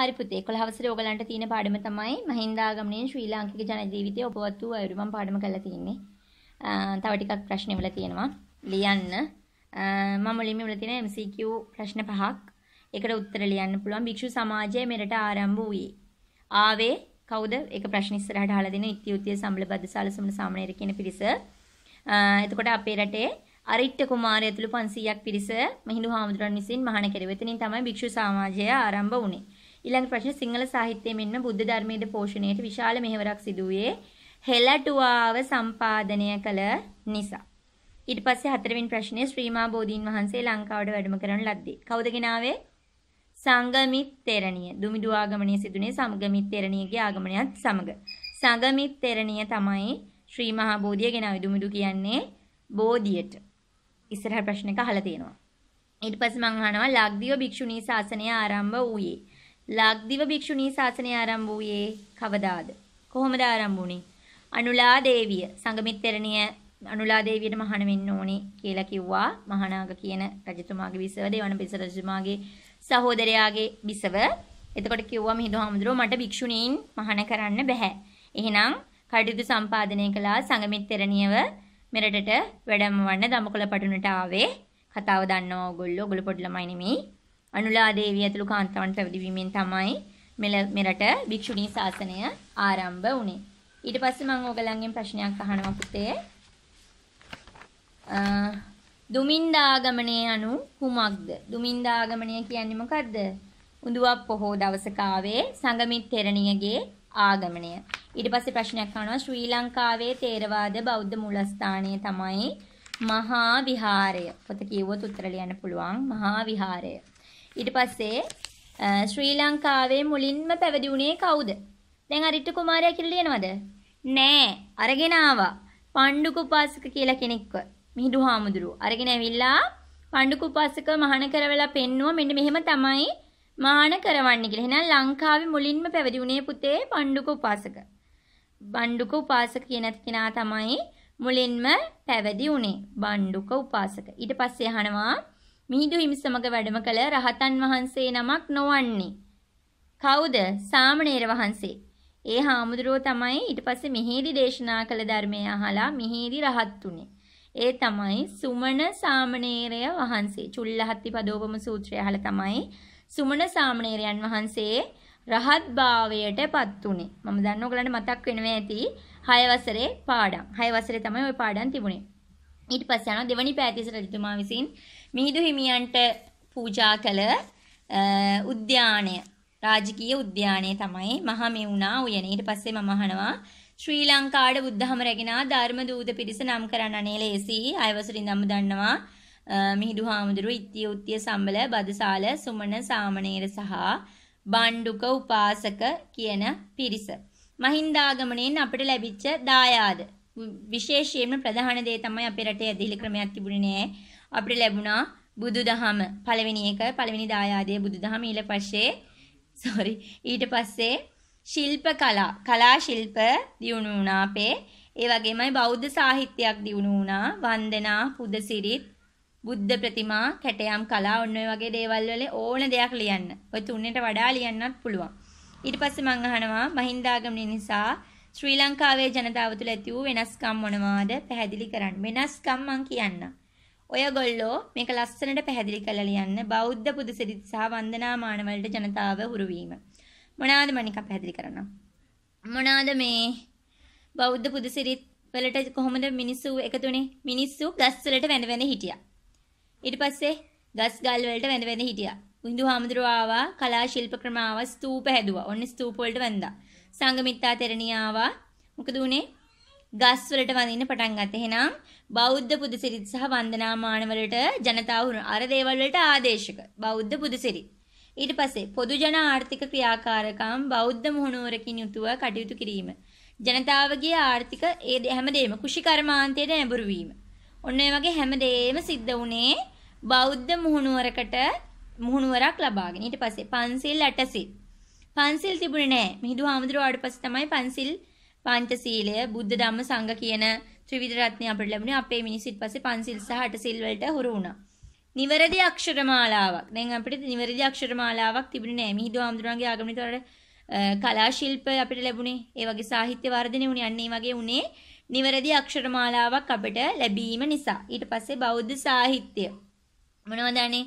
හරි පුතේ 11 වසරේ ඔයගලන්ට තියෙන පාඩම තමයි මහින්දාගමනයේ ශ්‍රී ලාංකික ජන ජීවිතය ඔපවත් වූ අයුරු මම පාඩම කරලා තියෙන්නේ. තව ටිකක් ප්‍රශ්න වල තියෙනවා ලියන්න. මම මුලින්ම වල තියෙන MCQ ප්‍රශ්න පහක්. ඒකට උත්තර ලියන්න පුළුවන් භික්ෂු සමාජය මෙරට ආරම්භ වූයේ. ආවේ කවුද? ඒක ප්‍රශ්න ඉස්සරහට අහලා දෙන ඉත්‍යුත්‍ය සම්බලබද්ද සාලසමන සාමණේර කියන පිරිස. එතකොට අපේ රටේ අරිට්ට කුමාරය ඇතුළු 500ක් පිරිස මිහිඳු හාමුදුරන් විසින් මහාන කෙරේ. එතනින් තමයි භික්ෂු සමාජය ආරම්භ වුණේ. ඊළඟ ප්‍රශ්නේ සිංහල සාහිත්‍යයේ මෙන්ම බුද්ධ ධර්මයේ පෝෂණයට විශාල මෙහෙවරක් සිදු වූයේ හෙළටුවාව සම්පාදනය කළ නිසා. ඊට පස්සේ හතරවෙනි ප්‍රශ්නේ ශ්‍රීමා බෝධීන් වහන්සේ ලංකාවට වැඩම කරන ලද්දේ. කවුද ගෙනාවේ? සංගමිත් තෙරණිය. දුමිඩු ආගමනය සිදුනේ සංගමිත් තෙරණියගේ ආගමනයත් සමග. සංගමිත් තෙරණිය තමයි ශ්‍රී මහා බෝධිය ගෙනාවේ. දුමිඩු කියන්නේ බෝධියට. ඉස්සරහ ප්‍රශ්නක අහලා තියෙනවා. ඊට පස්සේ මං අහනවා ලක්දිව භික්ෂුණී ශාසනය ආරම්භ වූයේ ලක්දිව භික්ෂුණී ශාසනය ආරම්භ වූයේ කවදාද? කොහොමද ආරම්භ වුනේ? අනුලා දේවිය සංගමිත්තරණිය අනුලා දේවියට මහාන වෙන්න ඕනේ කියලා කිව්වා මහානාග කියන රජතුමාගේ විසව දේවන පිස රජතුමාගේ සහෝදරයාගේ විසව. එතකොට කිව්වා මිහිඳු හාමුදුරුවෝ මට භික්ෂුණීන් මහාන කරන්න බෑ. එහෙනම් කටයුතු සම්පාදනය කළා සංගමිත්තරණියව මෙරටට වැඩමවන්න දමකොළ පටුනට ආවේ කතාව දන්නවා ඔයගොල්ලෝ ඔයගොල්ලෝ පොඩි ළමයි නෙමෙයි අනුලා දේවිය ඇතුළු කාන්තාවන් පැවිදිවීමෙන් තමයි මෙරට භික්ෂුණී ශාසනය ආරම්භ වුණේ. ඊට පස්සේ මම ඕගලන්ගෙන් ප්‍රශ්නයක් අහනවා පුතේ. දුමින්දාගමණය anu කුමක්ද? දුමින්දාගමණය කියන්නේ මොකද්ද? උඳුවප් පොහෝ දවසකාවේ සංගමිත් තෙරණියගේ ආගමණය. ඊට පස්සේ ප්‍රශ්නයක් අහනවා ශ්‍රී ලංකාවේ තේරවාද බෞද්ධ මූලස්ථානය තමයි මහා විහාරය. පොත කියවුවොත් උත්තර ලියන්න පුළුවන් මහා විහාරය. ඊට පස්සේ ශ්‍රී ලංකාවේ මුලින්ම පැවිදි වුණේ කවුද? දැන් අරිට කුමාරයා කියලා ලියනවද? නෑ. අරගෙන ආවා. පණ්ඩුක උපාසක කියලා කෙනෙක්ව. මිහිඳු හාමුදුරුව. අරගෙන ඇවිල්ලා පණ්ඩුක උපාසක මහාන කරවලා පෙන්නුව මෙන්න මෙහෙම තමයි මහාන කරවන්නේ කියලා. එහෙනම් ලංකාවේ මුලින්ම පැවිදි වුණේ පුතේ පණ්ඩුක උපාසක. බණ්ඩුක උපාසක කියන කෙනා තමයි මුලින්ම පැවිදි වුණේ. බණ්ඩුක උපාසක. ඊට පස්සේ අහනවා මිහිඳු හිමි සමග වැඩම කළ රහතන් වහන්සේ නමක් නොවන්නේ. කවුද? සාමණේර වහන්සේ. ඒ හාමුදුරුවෝ තමයි ඊට පස්සේ මිහිරි දේශනා කළ ධර්මය අහලා මිහිරි රහත් උනේ. ඒ තමයි සුමන සාමණේරය වහන්සේ. චුල්ලහත්ති පදෝපම සූත්‍රය අහලා තමයි සුමන සාමණේරයන් වහන්සේ රහත් භාවයට පත් උනේ. මම දන්න ඔයගලන්ට මතක් වෙනවා ඇති 6 වසරේ පාඩම්. 6 වසරේ තමයි ওই පාඩම් තිබුණේ. ඊට පස්සේ යනවා දෙවනි පෑතිස රජතුමා විසින් මිහිඳු හිමියන්ට පූජා කළ උද්‍යානය රාජකීය උද්‍යානය තමයි මහමෙවුනා උයන. ඊට පස්සේ මම අහනවා ශ්‍රී ලංකාවට බුද්ධහම රැගෙනා ධර්ම දූත පිරිස නම් කරන්න අනේ ලේසි. අයවසරින් නම් දන්නවා. මිහිඳු හාමුදුරුව ඉත්‍ය උත්‍ය සම්බල බදසාල සුමන සාමණේර සහ බණ්ඩුක උපාසක කියන පිරිස. මහින්දාගමණයෙන් අපිට ලැබිච්ච දායාද විශේෂයෙන්ම ප්‍රධාන දේ තමයි අපේ රටේ ඇදහිලි ක්‍රමයක් තිබුණේ නෑ. අපිට ලැබුණා බුදුදහම. පළවෙනි එක පළවෙනි දායාදය බුදුදහම ඊට පස්සේ sorry ඊට පස්සේ ශිල්ප කලා කලා ශිල්ප දියුණු වුණා අපේ. ඒ වගේමයි බෞද්ධ සාහිත්‍යයක් දියුණු වුණා. වන්දනා, පුදසිරිත්, බුද්ධ ප්‍රතිමා, කැටයම් කලා ඔන්න ඔය වගේ දේවල් වල ඕන දෙයක් ලියන්න. ඔය තුනෙට වඩා ලියන්නත් පුළුවන්. ඊට පස්සේ මම අහනවා මහින්දාගමනය නිසා ශ්‍රී ලංකාවේ ජනතාව තුළ ඇති වූ වෙනස්කම් මොනවාද පැහැදිලි කරන්න. වෙනස්කම් මං කියන්න. ඔයගොල්ලෝ මේක ලස්සනට පැහැදිලි කරලා ලියන්න. බෞද්ධ පුදුසිරිත සහ වන්දනාමාන වලට ජනතාව හුරු වීම. මොනවාද මම නිකන් පැහැදිලි කරන්න. මොනවාද මේ බෞද්ධ පුදුසිරිත වලට කොහොමද මිනිස්සු එකතුනේ? මිනිස්සු ගස් වලට වැඳ වැඳ හිටියා. ඊට පස්සේ ගස් ගල් වලට වැඳ වැඳ හිටියා. බුදුහාමුදුරුවෝ ආවා කලා ශිල්ප ක්‍රම ආවා ස්තූප හැදුවා. ඔන්න ස්තූප වලට වැඳා. සංගමිත්තා තෙරණිය ආවා. මොකද උනේ? ගස් වලට වඳින්න පටන් ගත්තා. එහෙනම් බෞද්ධ පුදුසිරිත් සහ වන්දනාමාන වලට ජනතාව අර දේවල් වලට ආදේශක. බෞද්ධ පුදුසිරිත්. ඊට පස්සේ පොදු ජන ආර්ථික ක්‍රියාකාරකම් බෞද්ධ මුහුණුවරකින් යුතුව කටයුතු කිරීම. ජනතාවගේ ආර්ථික ඒ හැමදේම කුෂිකර්මාන්තයට ඇඹුරු වීම. ඔන්න ඒ වගේ හැමදේම සිද්ධ වුණේ බෞද්ධ මුහුණුවරකට මුහුණුවරක් ලබාගෙන. ඊට පස්සේ පන්සිල් ඇටසිල් පන්සිල් තිබුණේ නැහැ. මිහිඳු හාමුදුරුවෝ ආවට පස්සේ තමයි පන්සිල් පංචශීලය, බුද්ධ ධම්ම සංඝ කියන ත්‍රිවිධ රත්නය අපිට ලැබුණේ. අපේ මිනිස්සු ඊට පස්සේ පන්සිල් සහ අටසිල් වලට හුරු වුණා. නිවැරදි අක්ෂරමාලාවක්. දැන් අපිට නිවැරදි අක්ෂරමාලාවක් තිබුණේ නැහැ. මිහිඳු හාමුදුරුවන්ගේ ආගමනිත වලට කලා ශිල්ප අපිට ලැබුණේ ඒ වගේ සාහිත්‍ය වර්ධනය වුණේ අන්න ඒ වගේ උනේ නිවැරදි අක්ෂරමාලාවක් අපිට ලැබීම නිසා ඊට පස්සේ බෞද්ධ සාහිත්‍ය මොනවද අනේ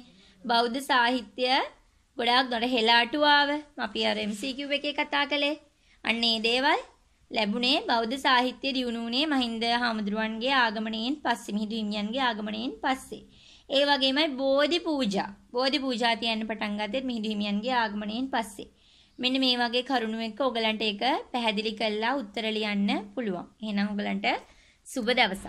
බෞද්ධ සාහිත්‍ය ගොඩාක් දොර හෙලාටුවාව අපි අර MCQ එකේ කතා කළේ. අන්න ඒ දේවල් ලැබුණේ බෞද්ධ සාහිත්‍ය දියුණු වුණේ මහින්ද හාමුදුරුවන්ගේ ආගමණයෙන් පස්සේ මිහිඳු හිමියන්ගේ ආගමණයෙන් පස්සේ. ඒ වගේමයි බෝධි පූජා. බෝධි පූජා තියන්න පටන් ගත්තේ මිහිඳු හිමියන්ගේ ආගමණයෙන් පස්සේ. මෙන්න මේ වගේ කරුණු එක්ක ඔයගලන්ට ඒක පැහැදිලි කරලා උත්තර ලියන්න පුළුවන්. එහෙනම් ඔයගලන්ට සුබ දවසක්.